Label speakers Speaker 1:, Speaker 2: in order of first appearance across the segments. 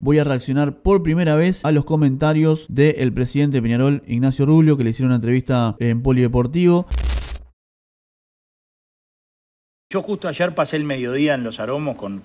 Speaker 1: voy a reaccionar por primera vez a los comentarios del presidente Peñarol, Ignacio Rubio, que le hicieron una entrevista en Polideportivo.
Speaker 2: Yo justo ayer pasé el mediodía en los aromos con,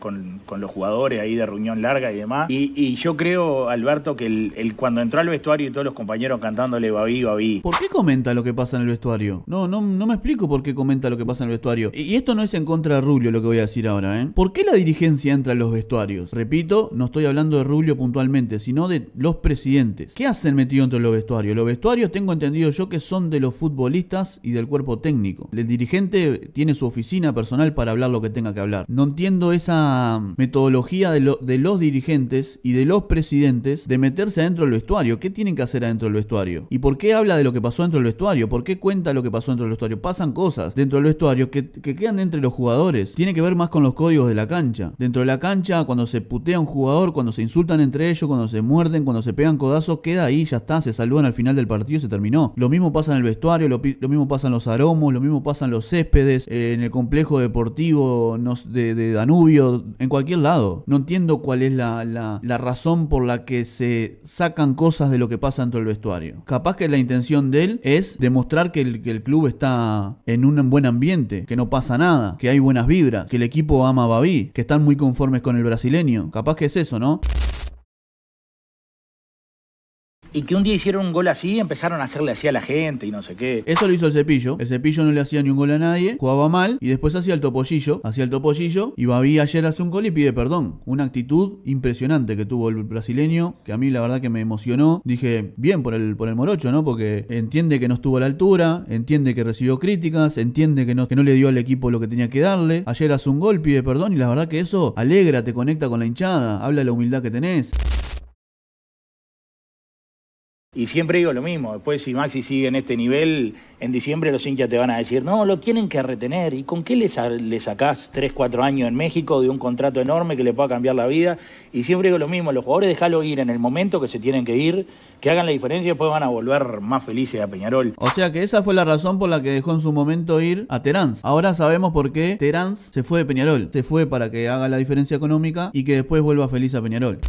Speaker 2: los jugadores ahí de reunión larga y demás. Y, yo creo, Alberto, que cuando entró al vestuario y todos los compañeros cantándole Babi, Babi. ¿Por qué comenta lo que pasa en el
Speaker 1: vestuario? No, no, no me explico por qué comenta lo que pasa en el vestuario. Y, esto no es en contra de Rubio lo que voy a decir ahora, ¿eh? ¿Por qué la dirigencia entra en los vestuarios? Repito, no estoy hablando de Rubio puntualmente, sino de los presidentes. ¿Qué hacen metido entre los vestuarios? Los vestuarios tengo entendido yo que son de los futbolistas y del cuerpo técnico. El dirigente tiene su oficina personal para hablar lo que tenga que hablar. No entiendo esa metodología de, de los dirigentes y de los presidentes de meterse adentro del vestuario. ¿Qué tienen que hacer adentro del vestuario? ¿Y por qué habla de lo que pasó dentro del vestuario? ¿Por qué cuenta lo que pasó dentro del vestuario? Pasan cosas dentro del vestuario que, quedan entre los jugadores. Tiene que ver más con los códigos de la cancha. Dentro de la cancha, cuando se putea un jugador, cuando se insultan entre ellos, cuando se muerden, cuando se pegan codazos, queda ahí, ya está, se saludan al final del partido y se terminó. Lo mismo pasa en el vestuario, lo, mismo pasan los aromos, lo mismo pasan los céspedes, eh, en el complejo de deportivo, de, Danubio, en cualquier lado. No entiendo cuál es la, razón por la que se sacan cosas de lo que pasa dentro del vestuario. Capaz que la intención de él es demostrar que el, que el club está en un buen ambiente, que no pasa nada, que hay buenas vibras, que el equipo ama a Babi, que están muy conformes con el brasileño. Capaz que es eso, ¿no?
Speaker 2: y que un día hicieron un gol así y empezaron a hacerle así a la gente y no sé qué.
Speaker 1: Eso lo hizo el cepillo. El cepillo no le hacía ni un gol a nadie, jugaba mal y después hacía el topollillo, hacía el topollillo y Babi ayer hace un gol y pide perdón. Una actitud impresionante que tuvo el brasileño, que a mí la verdad que me emocionó. Dije, bien por el, por el morocho, ¿no? Porque entiende que no estuvo a la altura, entiende que recibió críticas, entiende que no, que no le dio al equipo lo que tenía que darle. Ayer hace un gol, pide perdón y la verdad que eso alegra, te conecta con la hinchada, habla de la humildad que tenés.
Speaker 2: Y siempre digo lo mismo, después si Maxi sigue en este nivel, en diciembre los hinchas te van a decir, no, lo tienen que retener. ¿Y con qué le, le sacás 3, 4 años en México de un contrato enorme que le pueda cambiar la vida? Y siempre digo lo mismo, los jugadores déjalo ir en el momento que se tienen que ir, que hagan la diferencia y después van a volver más felices a Peñarol.
Speaker 1: O sea que esa fue la razón por la que dejó en su momento ir a Terán. Ahora sabemos por qué Terán se fue de Peñarol. Se fue para que haga la diferencia económica y que después vuelva feliz a Peñarol.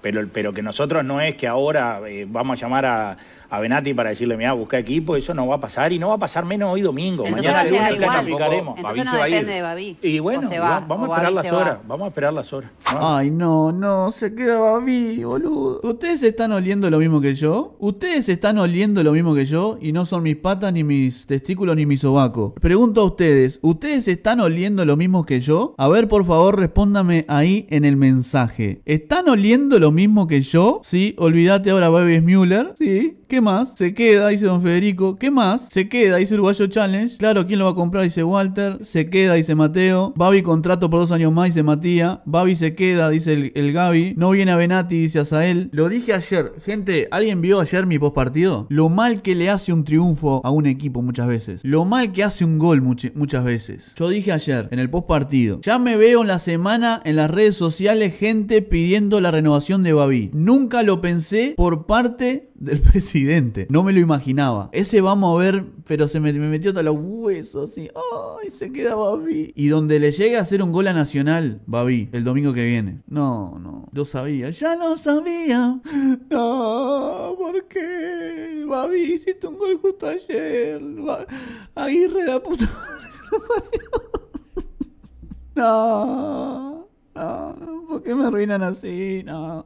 Speaker 2: Pero, pero que nosotros no es que ahora eh, vamos a llamar a, a Benati para decirle, mira, busca equipo, eso no va a pasar y no va a pasar menos hoy domingo. Entonces Mañana lunes no Entonces depende de Babi. Y bueno, vamos, a esperar las horas, vamos a esperar las horas.
Speaker 1: Ay, no, no, se queda Babi, boludo. Ustedes están oliendo lo mismo que yo, ustedes están oliendo lo mismo que yo y no son mis patas, ni mis testículos, ni mi sobaco. Pregunto a ustedes, ¿ustedes están oliendo lo mismo que yo? A ver, por favor, respóndame ahí en el mensaje. ¿Están oliendo lo mismo que yo? Sí, olvídate ahora, Babis Müller. Sí, ¿qué más? Se queda, dice Don Federico. ¿Qué más? Se queda, dice Uruguayo Challenge. Claro, ¿quién lo va a comprar? Dice Walter. Se queda, dice Mateo. Babi contrato por dos años más, dice Matías. Babi se queda, dice el, Gabi. No viene a Benati, dice Azael. Lo dije ayer. Gente, ¿alguien vio ayer mi partido. Lo mal que le hace un triunfo a un equipo muchas veces. Lo mal que hace un gol muchas veces. Yo dije ayer, en el post partido. Ya me veo en la semana en las redes sociales gente pidiendo la renovación de Babi. Nunca lo pensé por parte del presidente no me lo imaginaba. Ese vamos a ver, pero se me, metió hasta los huesos así. ¡Ay! Se queda Babi. Y donde le llegue a hacer un gol a Nacional, Babi, el domingo que viene. No, no. Lo sabía. Ya lo sabía. No, ¿por qué? Babi, hiciste un gol justo ayer. Aguirre la puta. no. no, ¿por qué me arruinan así? No.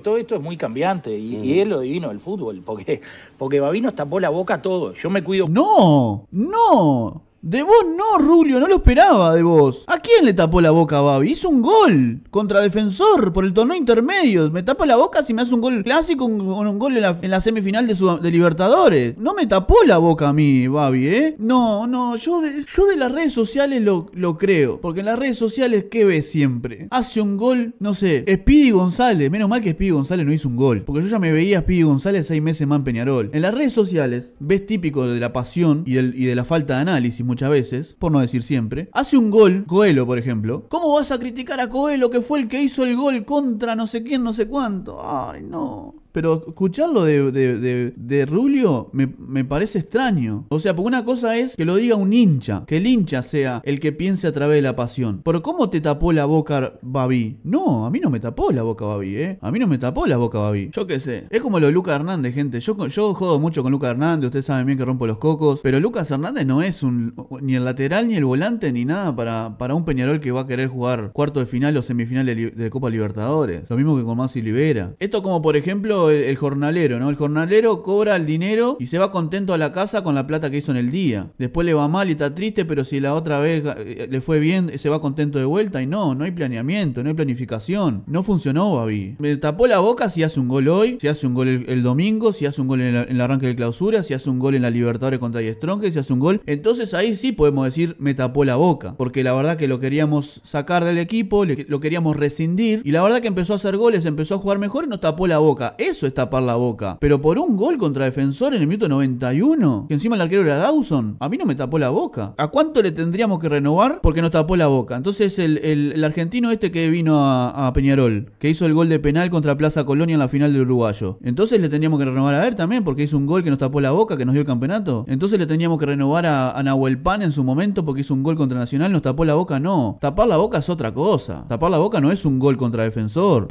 Speaker 2: Todo esto es muy cambiante y, es lo divino del fútbol, porque, porque Babino tapó la boca todo. Yo me cuido. ¡No! ¡No! De vos no, Rulio, no lo esperaba de vos.
Speaker 1: ¿A quién le tapó la boca Babi? Hizo un gol contra defensor por el torneo intermedio. Me tapa la boca si me hace un gol clásico o un, gol en la, semifinal de, Libertadores. No me tapó la boca a mí, Babi, ¿eh? No, no, yo, de las redes sociales lo, creo. Porque en las redes sociales, ¿qué ves siempre? Hace un gol, no sé, Speedy González. Menos mal que Speedy González no hizo un gol. Porque yo ya me veía a Speedy González seis meses más en Peñarol. En las redes sociales, ves típico de la pasión y, y de la falta de análisis muchas veces, por no decir siempre, hace un gol, Coelho por ejemplo, ¿cómo vas a criticar a Coelho que fue el que hizo el gol contra no sé quién, no sé cuánto? Ay, no. Pero escucharlo de, de, de, me, parece extraño. O sea, porque una cosa es que lo diga un hincha, que el hincha sea el que piense a través de la pasión. Pero ¿cómo te tapó la boca Babi? No, a mí no me tapó la boca Babi, ¿eh? A mí no me tapó la boca Babi. Yo qué sé. Es como lo de Lucas Hernández, gente. Yo, yo jodo mucho con Lucas Hernández, ustedes saben bien que rompo los cocos. Pero Lucas Hernández no es un, ni el lateral, ni el volante, ni nada para, para un Peñarol que va a querer jugar cuarto de final o semifinal de, Copa Libertadores. Lo mismo que con Masi Libera. Esto como por ejemplo el, jornalero, ¿no? El jornalero cobra el dinero y se va contento a la casa con la plata que hizo en el día. Después le va mal y está triste, pero si la otra vez eh, le fue bien, se va contento de vuelta. Y no, no hay planeamiento, no hay planificación. No funcionó, Babi. Me tapó la boca si hace un gol hoy, si hace un gol el, domingo, si hace un gol en, el arranque de clausura, si hace un gol en la Libertadores contra Strong, si hace un gol. Entonces ahí sí podemos decir, me tapó la boca. Porque la verdad que lo queríamos sacar del equipo, lo queríamos rescindir. Y la verdad que empezó a hacer goles, empezó a jugar mejor y nos tapó la boca eso es tapar la boca. Pero por un gol contra defensor en el minuto 91, que encima el arquero era Dawson, a mí no me tapó la boca. ¿A cuánto le tendríamos que renovar porque nos tapó la boca? Entonces el, argentino este que vino a, Peñarol, que hizo el gol de penal contra Plaza Colonia en la final del Uruguayo. Entonces le teníamos que renovar a ver también porque hizo un gol que nos tapó la boca, que nos dio el campeonato. Entonces le teníamos que renovar a, a Nahuel Pan en su momento porque hizo un gol contra Nacional, nos tapó la boca, no. Tapar la boca es otra cosa. Tapar la boca no es un gol contra defensor.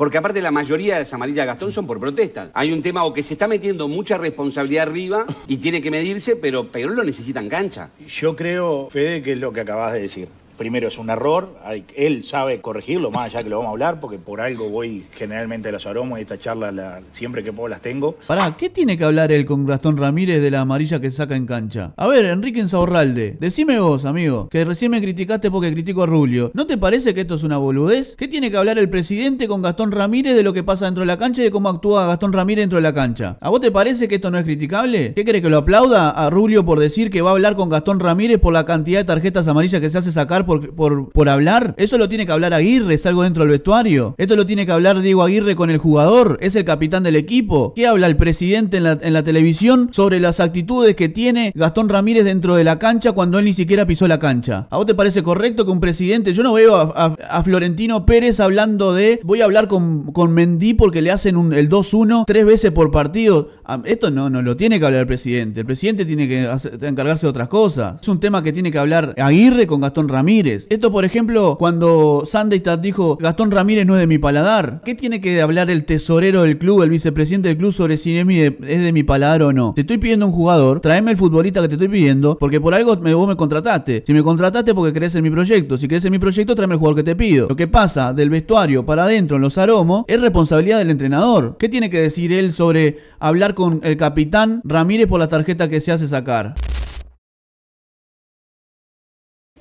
Speaker 2: Porque aparte la mayoría de las amarillas Gastón son por protestas. Hay un tema o que se está metiendo mucha responsabilidad arriba y tiene que medirse, pero pero lo necesitan cancha. Yo creo, Fede, que es lo que acabas de decir primero es un error, él sabe corregirlo, más allá que lo vamos a hablar, porque por algo voy generalmente a los aromas y esta charla la, siempre que puedo las tengo.
Speaker 1: Pará, ¿qué tiene que hablar él con Gastón Ramírez de la amarilla que saca en cancha? A ver, Enrique Ensaurralde, decime vos, amigo, que recién me criticaste porque critico a Rulio. ¿No te parece que esto es una boludez? ¿Qué tiene que hablar el presidente con Gastón Ramírez de lo que pasa dentro de la cancha y de cómo actúa Gastón Ramírez dentro de la cancha? ¿A vos te parece que esto no es criticable? ¿Qué crees que lo aplauda a Rulio por decir que va a hablar con Gastón Ramírez por la cantidad de tarjetas amarillas que se hace sacar? por, hablar? Eso lo tiene que hablar Aguirre, Salgo dentro del vestuario. Esto lo tiene que hablar Diego Aguirre con el jugador, es el capitán del equipo. ¿Qué habla el presidente en la, televisión sobre las actitudes que tiene Gastón Ramírez dentro de la cancha cuando él ni siquiera pisó la cancha? ¿A vos te parece correcto que un presidente, yo no veo a, Florentino Pérez hablando de voy a hablar con, con Mendy porque le hacen el 2-1 tres veces por partido? Ah, esto no, no lo tiene que hablar el presidente. El presidente tiene que encargarse de otras cosas. Es un tema que tiene que hablar Aguirre con Gastón Ramírez esto, por ejemplo, cuando Stad dijo Gastón Ramírez no es de mi paladar, ¿qué tiene que hablar el tesorero del club, el vicepresidente del club, sobre si es de mi paladar o no? Te estoy pidiendo un jugador, tráeme el futbolista que te estoy pidiendo, porque por algo me, vos me contrataste. Si me contrataste porque crees en mi proyecto, si crees en mi proyecto, tráeme el jugador que te pido. Lo que pasa del vestuario para adentro en los aromos es responsabilidad del entrenador. ¿Qué tiene que decir él sobre hablar con el capitán Ramírez por la tarjeta que se hace sacar?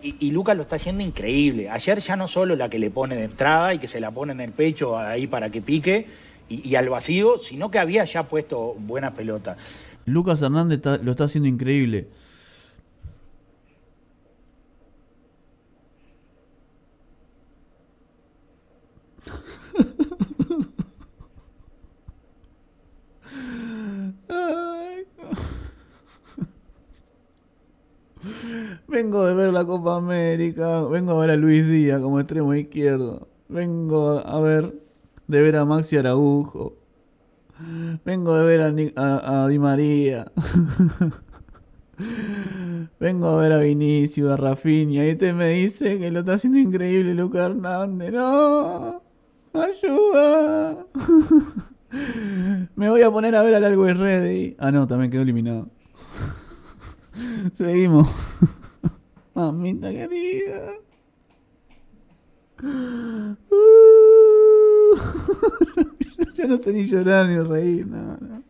Speaker 2: Y, Lucas lo está haciendo increíble. Ayer ya no solo la que le pone de entrada y que se la pone en el pecho ahí para que pique y, al vacío, sino que había ya puesto buena pelota.
Speaker 1: Lucas Hernández lo está haciendo increíble. Vengo de ver la Copa América, vengo a ver a Luis Díaz como extremo izquierdo, vengo a ver de ver a Maxi Araujo, vengo de ver a, Di María, vengo a ver a Vinicius, a Rafinha, y te este me dice que lo está haciendo increíble Luca Hernández, no, ayuda. Me voy a poner a ver al algo es ready. Ah, no, también quedó eliminado. Seguimos. Mamita querida. Yo no sé ni llorar ni reír, no, no.